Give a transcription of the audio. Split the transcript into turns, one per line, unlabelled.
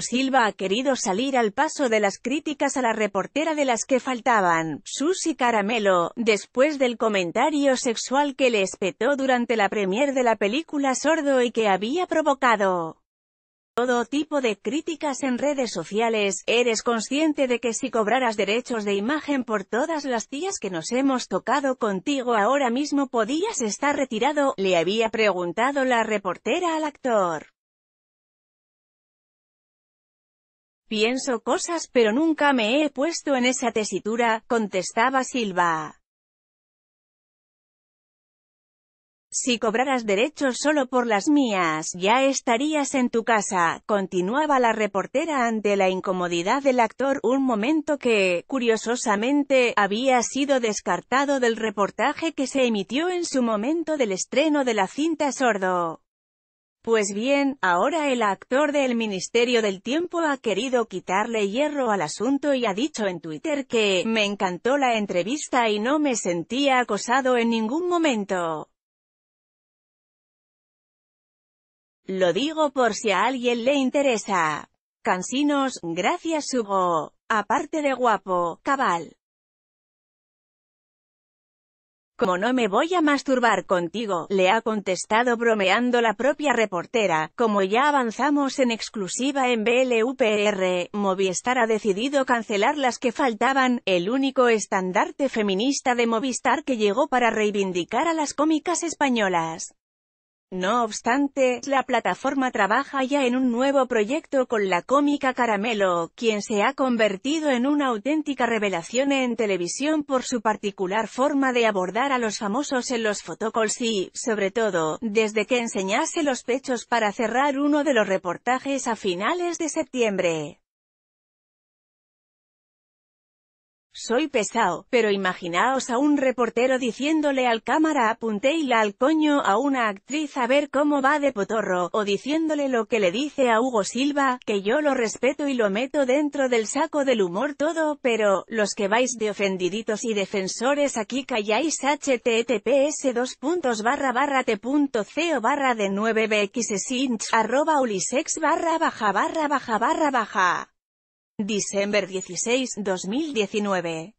Silva ha querido salir al paso de las críticas a la reportera de las que faltaban, Susy Caramelo, después del comentario sexual que le espetó durante la premier de la película Sordo y que había provocado todo tipo de críticas en redes sociales, eres consciente de que si cobraras derechos de imagen por todas las tías que nos hemos tocado contigo ahora mismo podías estar retirado, le había preguntado la reportera al actor. Pienso cosas pero nunca me he puesto en esa tesitura, contestaba Silva. Si cobraras derechos solo por las mías, ya estarías en tu casa, continuaba la reportera ante la incomodidad del actor, un momento que, curiosamente, había sido descartado del reportaje que se emitió en su momento del estreno de la cinta sordo. Pues bien, ahora el actor del Ministerio del Tiempo ha querido quitarle hierro al asunto y ha dicho en Twitter que, me encantó la entrevista y no me sentía acosado en ningún momento. Lo digo por si a alguien le interesa. Cansinos, gracias Hugo. Aparte de guapo, cabal. Como no me voy a masturbar contigo, le ha contestado bromeando la propia reportera. Como ya avanzamos en exclusiva en BLUPR, Movistar ha decidido cancelar las que faltaban, el único estandarte feminista de Movistar que llegó para reivindicar a las cómicas españolas. No obstante, la plataforma trabaja ya en un nuevo proyecto con la cómica Caramelo, quien se ha convertido en una auténtica revelación en televisión por su particular forma de abordar a los famosos en los fotocalls y, sobre todo, desde que enseñase los pechos para cerrar uno de los reportajes a finales de septiembre. Soy pesado, pero imaginaos a un reportero diciéndole al cámara la al coño a una actriz a ver cómo va de potorro, o diciéndole lo que le dice a Hugo Silva, que yo lo respeto y lo meto dentro del saco del humor todo, pero, los que vais de ofendiditos y defensores aquí calláis https 2 barra barra t.co barra de 9 bxsinch arroba ulisex barra baja barra baja barra baja Diciembre 16, 2019.